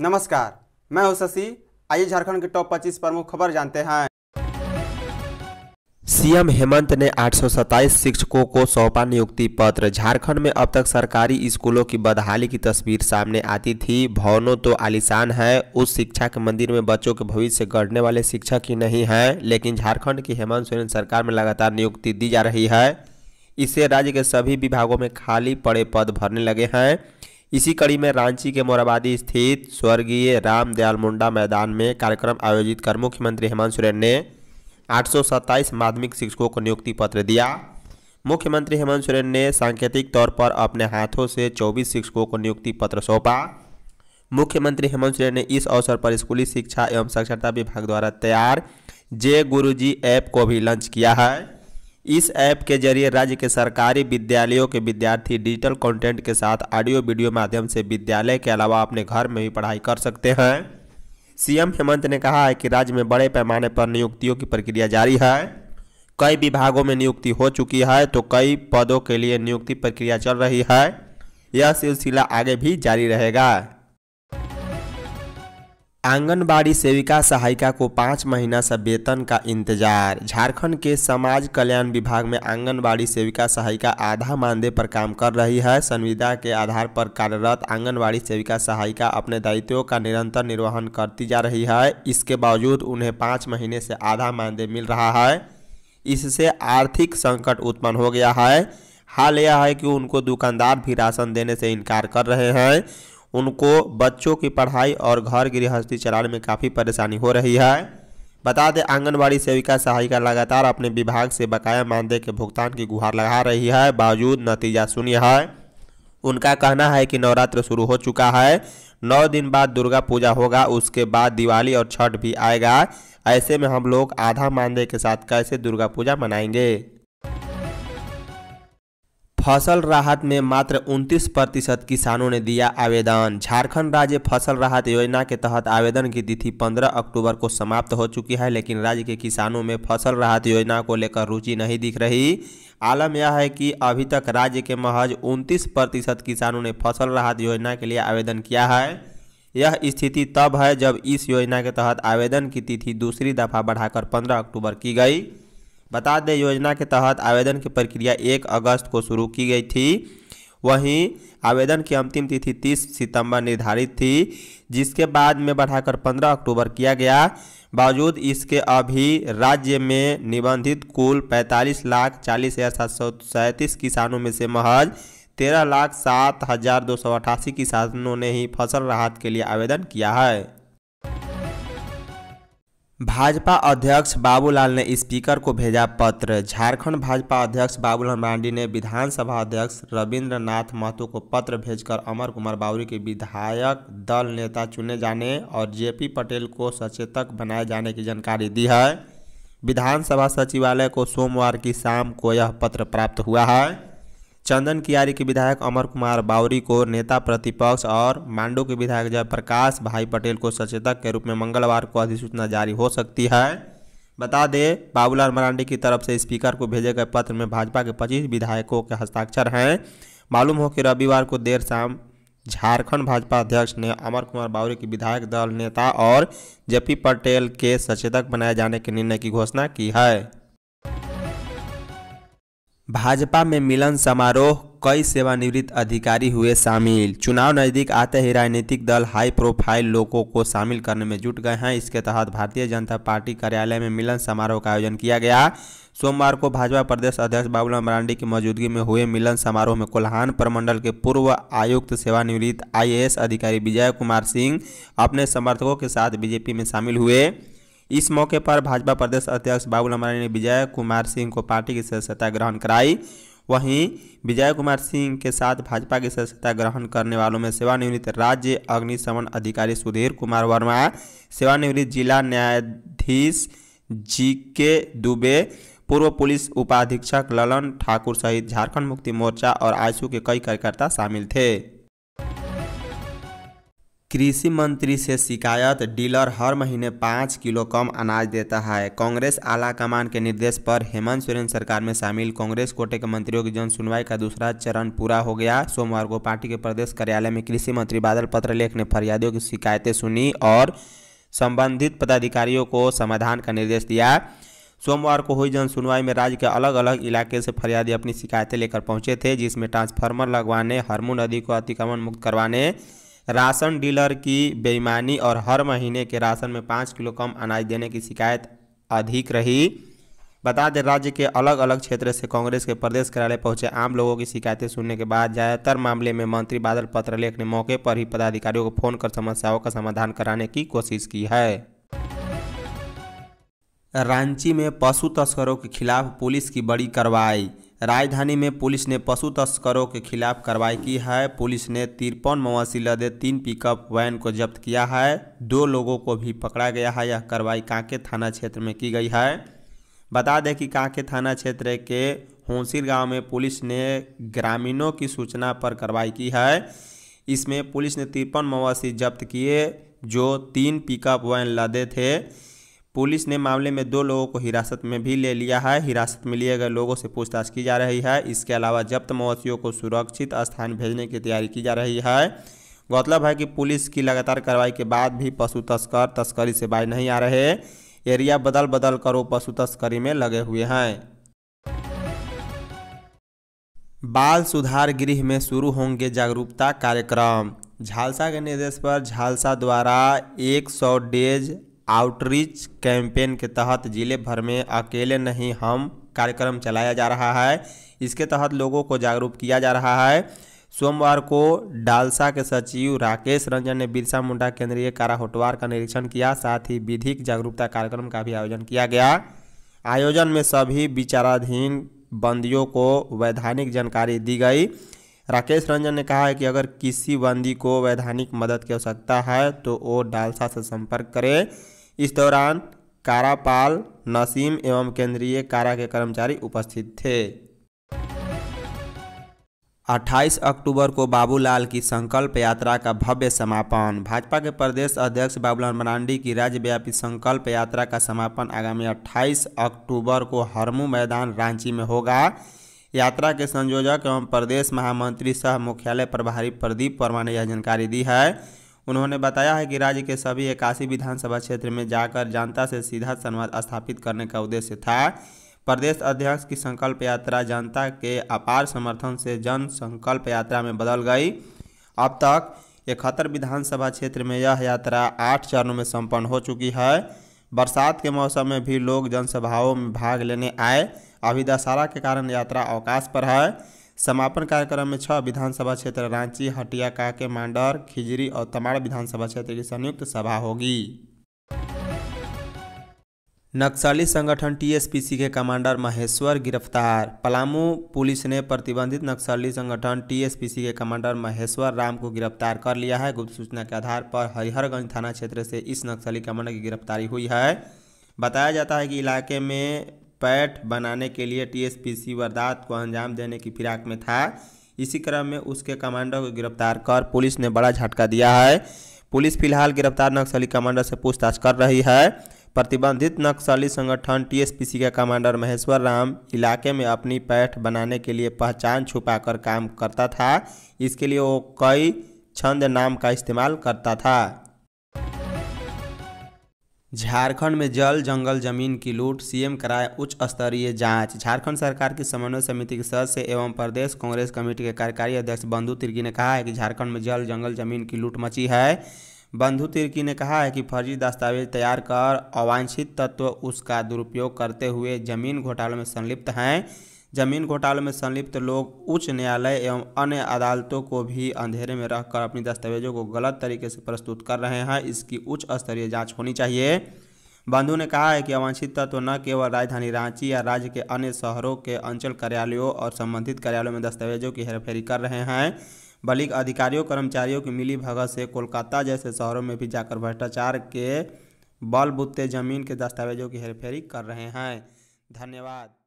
नमस्कार मैं हूं शशि आइए झारखंड के टॉप 25 प्रमुख खबर जानते हैं सीएम हेमंत ने आठ शिक्षकों को सौंपा नियुक्ति पत्र झारखंड में अब तक सरकारी स्कूलों की बदहाली की तस्वीर सामने आती थी भवनों तो आलिशान है उस शिक्षा के मंदिर में बच्चों के भविष्य गढ़ने वाले शिक्षक ही नहीं हैं लेकिन झारखंड की हेमंत सोरेन सरकार में लगातार नियुक्ति दी जा रही है इससे राज्य के सभी विभागों में खाली पड़े पद भरने लगे हैं इसी कड़ी में रांची के मोराबादी स्थित स्वर्गीय रामदयाल मुंडा मैदान में कार्यक्रम आयोजित कर मुख्यमंत्री हेमंत सोरेन ने आठ माध्यमिक शिक्षकों को नियुक्ति पत्र दिया मुख्यमंत्री हेमंत सोरेन ने सांकेतिक तौर पर अपने हाथों से 24 शिक्षकों को नियुक्ति पत्र सौंपा मुख्यमंत्री हेमंत सोरेन ने इस अवसर पर स्कूली शिक्षा एवं साक्षरता विभाग द्वारा तैयार जे गुरुजी ऐप को भी लॉन्च किया है इस ऐप के जरिए राज्य के सरकारी विद्यालयों के विद्यार्थी डिजिटल कंटेंट के साथ ऑडियो वीडियो माध्यम से विद्यालय के अलावा अपने घर में भी पढ़ाई कर सकते हैं सीएम हेमंत ने कहा है कि राज्य में बड़े पैमाने पर नियुक्तियों की प्रक्रिया जारी है कई विभागों में नियुक्ति हो चुकी है तो कई पदों के लिए नियुक्ति प्रक्रिया चल रही है यह सिलसिला आगे भी जारी रहेगा आंगनबाड़ी सेविका सहायिका को पाँच महीना से वेतन का इंतजार झारखंड के समाज कल्याण विभाग में आंगनबाड़ी सेविका सहायिका आधा मानदेय पर काम कर रही है संविदा के आधार पर कार्यरत आंगनबाड़ी सेविका सहायिका अपने दायित्वों का निरंतर निर्वहन करती जा रही है इसके बावजूद उन्हें पाँच महीने से आधा मानदेय मिल रहा है इससे आर्थिक संकट उत्पन्न हो गया है हाल यह है कि उनको दुकानदार भी राशन देने से इनकार कर रहे हैं उनको बच्चों की पढ़ाई और घर गृहस्थी चलाने में काफ़ी परेशानी हो रही है बता दें आंगनबाड़ी सेविका सहायिका लगातार अपने विभाग से बकाया मानदेय के भुगतान की गुहार लगा रही है बावजूद नतीजा शून्य है उनका कहना है कि नवरात्र शुरू हो चुका है नौ दिन बाद दुर्गा पूजा होगा उसके बाद दिवाली और छठ भी आएगा ऐसे में हम लोग आधा मानदेय के साथ कैसे दुर्गा पूजा मनाएंगे फसल राहत में मात्र 29 प्रतिशत किसानों ने दिया आवेदन झारखंड राज्य फसल राहत योजना के तहत आवेदन की तिथि 15 अक्टूबर को समाप्त हो चुकी है लेकिन राज्य के किसानों में फसल राहत योजना को लेकर रुचि नहीं दिख रही आलम यह है कि अभी तक राज्य के महज 29 प्रतिशत किसानों ने फसल राहत योजना के लिए आवेदन किया है यह स्थिति तब है जब इस योजना के तहत आवेदन की तिथि दूसरी दफा बढ़ाकर पंद्रह अक्टूबर की गई बता दें योजना के तहत आवेदन की प्रक्रिया एक अगस्त को शुरू की गई थी वहीं आवेदन की अंतिम तिथि 30 सितंबर निर्धारित थी जिसके बाद में बढ़ाकर 15 अक्टूबर किया गया बावजूद इसके अभी राज्य में निबंधित कुल 45 लाख चालीस हज़ार सात सौ सैंतीस किसानों में से महज तेरह लाख सात हज़ार दो सौ अठासी किसानों ने ही फसल राहत के लिए आवेदन किया है भाजपा अध्यक्ष बाबूलाल ने स्पीकर को भेजा पत्र झारखंड भाजपा अध्यक्ष बाबूलाल मांडी ने विधानसभा अध्यक्ष रविंद्रनाथ महतो को पत्र भेजकर अमर कुमार बाबरी के विधायक दल नेता चुने जाने और जेपी पटेल को सचेतक बनाए जाने की जानकारी दी है विधानसभा सचिवालय को सोमवार की शाम को यह पत्र प्राप्त हुआ है चंदन कियारी के विधायक अमर कुमार बावरी को नेता प्रतिपक्ष और मांडू के विधायक जयप्रकाश भाई पटेल को सचेतक के रूप में मंगलवार को अधिसूचना जारी हो सकती है बता दें बाबूलाल मरांडी की तरफ से स्पीकर को भेजे गए पत्र में भाजपा के 25 विधायकों के हस्ताक्षर हैं मालूम हो कि रविवार को देर शाम झारखंड भाजपा अध्यक्ष ने अमर कुमार बावरी की विधायक दल नेता और जेपी पटेल के सचेतक बनाए जाने के निर्णय की घोषणा की है भाजपा में मिलन समारोह कई सेवानिवृत्त अधिकारी हुए शामिल चुनाव नज़दीक आते ही राजनीतिक दल हाई प्रोफाइल लोगों को शामिल करने में जुट गए हैं इसके तहत भारतीय जनता पार्टी कार्यालय में मिलन समारोह का आयोजन किया गया सोमवार को भाजपा प्रदेश अध्यक्ष बाबूलाल मरांडी की मौजूदगी में हुए मिलन समारोह में कोल्हान प्रमंडल के पूर्व आयुक्त सेवानिवृत्त आई अधिकारी विजय कुमार सिंह अपने समर्थकों के साथ बीजेपी में शामिल हुए इस मौके पर भाजपा प्रदेश अध्यक्ष बाबूल मराड़ी ने विजय कुमार सिंह को पार्टी की सदस्यता ग्रहण कराई वहीं विजय कुमार सिंह के साथ भाजपा की सदस्यता ग्रहण करने वालों में सेवानिवृत्त राज्य अग्निशमन अधिकारी सुधीर कुमार वर्मा सेवानिवृत्त जिला न्यायाधीश जी के दुबे पूर्व पुलिस उपाधीक्षक ललन ठाकुर सहित झारखंड मुक्ति मोर्चा और आयसू के कई कार्यकर्ता शामिल थे कृषि मंत्री से शिकायत डीलर हर महीने पाँच किलो कम अनाज देता है कांग्रेस आला कमान के निर्देश पर हेमंत सोरेन सरकार में शामिल कांग्रेस कोटे के मंत्रियों की जन सुनवाई का दूसरा चरण पूरा हो गया सोमवार को पार्टी के प्रदेश कार्यालय में कृषि मंत्री बादल पत्रलेख ने फरियादियों की शिकायतें सुनी और संबंधित पदाधिकारियों को समाधान का निर्देश दिया सोमवार को हुई जनसुनवाई में राज्य के अलग अलग इलाके से फरियादी अपनी शिकायतें लेकर पहुंचे थे जिसमें ट्रांसफार्मर लगवाने हरमू नदी को अतिक्रमण मुक्त करवाने राशन डीलर की बेईमानी और हर महीने के राशन में पाँच किलो कम अनाज देने की शिकायत अधिक रही बता दें राज्य के अलग अलग क्षेत्र से कांग्रेस के प्रदेश कार्यालय पहुंचे आम लोगों की शिकायतें सुनने के बाद ज़्यादातर मामले में मंत्री बादल पत्रलेख ने मौके पर ही पदाधिकारियों को फोन कर समस्याओं का समाधान कराने की कोशिश की है रांची में पशु तस्करों के खिलाफ पुलिस की बड़ी कार्रवाई राजधानी में पुलिस ने पशु तस्करों के खिलाफ कार्रवाई की है पुलिस ने तिरपन मवासी लदे तीन पिकअप वैन को जब्त किया है दो लोगों को भी पकड़ा गया है यह कार्रवाई कांके थाना क्षेत्र में की गई है बता दें कि कांके थाना क्षेत्र के होंसिर गांव में पुलिस ने ग्रामीणों की सूचना पर कार्रवाई की है इसमें पुलिस ने तिरपन मवासी जब्त किए जो तीन पिकअप वैन लदे थे पुलिस ने मामले में दो लोगों को हिरासत में भी ले लिया है हिरासत में लिए गए लोगों से पूछताछ की जा रही है इसके अलावा जब्त मवेशियों को सुरक्षित स्थान भेजने की तैयारी की जा रही है गौरतलब है कि पुलिस की लगातार कार्रवाई के बाद भी पशु तस्कर तस्करी से बाहर नहीं आ रहे एरिया बदल बदल कर वो पशु तस्करी में लगे हुए हैं बाल सुधार गृह में शुरू होंगे जागरूकता कार्यक्रम झालसा के निर्देश पर झालसा द्वारा 100 डेज आउटरीच कैंपेन के तहत ज़िले भर में अकेले नहीं हम कार्यक्रम चलाया जा रहा है इसके तहत लोगों को जागरूक किया जा रहा है सोमवार को डालसा के सचिव राकेश रंजन ने बिरसा मुंडा केंद्रीय कारा होटवार का निरीक्षण किया साथ ही विधिक जागरूकता कार्यक्रम का भी आयोजन किया गया आयोजन में सभी विचाराधीन बंदियों को वैधानिक जानकारी दी गई राकेश रंजन ने कहा है कि अगर किसी बंदी को वैधानिक मदद की आवश्यकता है तो वो डालसा से संपर्क करे इस दौरान कारापाल नसीम एवं केंद्रीय कारा के कर्मचारी उपस्थित थे 28 अक्टूबर को बाबूलाल की संकल्प यात्रा का भव्य समापन भाजपा के प्रदेश अध्यक्ष बाबूलाल मरांडी की राज्यव्यापी संकल्प यात्रा का समापन आगामी 28 अक्टूबर को हरमू मैदान रांची में होगा यात्रा के संयोजक एवं प्रदेश महामंत्री सह मुख्यालय प्रभारी प्रदीप वर्मा ने यह जानकारी दी है उन्होंने बताया है कि राज्य के सभी इक्यासी विधानसभा क्षेत्र में जाकर जनता से सीधा संवाद स्थापित करने का उद्देश्य था प्रदेश अध्यक्ष की संकल्प यात्रा जनता के अपार समर्थन से जन संकल्प यात्रा में बदल गई अब तक इकहत्तर विधानसभा क्षेत्र में यह यात्रा आठ चरणों में संपन्न हो चुकी है बरसात के मौसम में भी लोग जनसभाओं में भाग लेने आए अभी दशहरा के कारण यात्रा अवकाश पर है समापन कार्यक्रम में छह विधानसभा क्षेत्र रांची हटिया काके मांडर खिजरी और तमाड़ विधानसभा क्षेत्र की संयुक्त सभा होगी नक्सली संगठन टीएसपीसी के कमांडर महेश्वर गिरफ्तार पलामू पुलिस ने प्रतिबंधित नक्सली संगठन टीएसपीसी के कमांडर महेश्वर राम को गिरफ्तार कर लिया है गुप्त सूचना के आधार पर हरिहरगंज थाना क्षेत्र से इस नक्सली कमांडर की गिरफ्तारी हुई है बताया जाता है कि इलाके में पैठ बनाने के लिए टीएसपीसी वारदात को अंजाम देने की फिराक में था इसी क्रम में उसके कमांडर को गिरफ्तार कर पुलिस ने बड़ा झटका दिया है पुलिस फिलहाल गिरफ्तार नक्सली कमांडर से पूछताछ कर रही है प्रतिबंधित नक्सली संगठन टीएसपीसी के कमांडर महेश्वर राम इलाके में अपनी पैठ बनाने के लिए पहचान छुपाकर काम करता था इसके लिए वो कई छंद नाम का इस्तेमाल करता था झारखंड में जल जंगल जमीन की लूट सीएम कराए उच्च स्तरीय जांच झारखंड सरकार की समन्वय समिति के सदस्य एवं प्रदेश कांग्रेस कमेटी के कार्यकारी अध्यक्ष बंधु तिर्की ने कहा है कि झारखंड में जल जंगल जमीन की लूट मची है बंधु तिर्की ने कहा है कि फर्जी दस्तावेज तैयार कर अवांछित तत्व उसका दुरुपयोग करते हुए जमीन घोटालों में संलिप्त हैं जमीन घोटालों में संलिप्त लोग उच्च न्यायालय एवं अन्य अदालतों को भी अंधेरे में रखकर अपनी दस्तावेजों को गलत तरीके से प्रस्तुत कर रहे हैं इसकी उच्च स्तरीय जाँच होनी चाहिए बंधु ने कहा है कि अवांछित तत्व तो न केवल राजधानी रांची या राज्य के अन्य शहरों के अंचल कार्यालयों और संबंधित कार्यालयों में दस्तावेजों की हेरफेरी कर रहे हैं बल्कि अधिकारियों कर्मचारियों की मिली भगत से कोलकाता जैसे शहरों में भी जाकर भ्रष्टाचार के बलबूते जमीन के दस्तावेजों की हेरफेरी कर रहे हैं धन्यवाद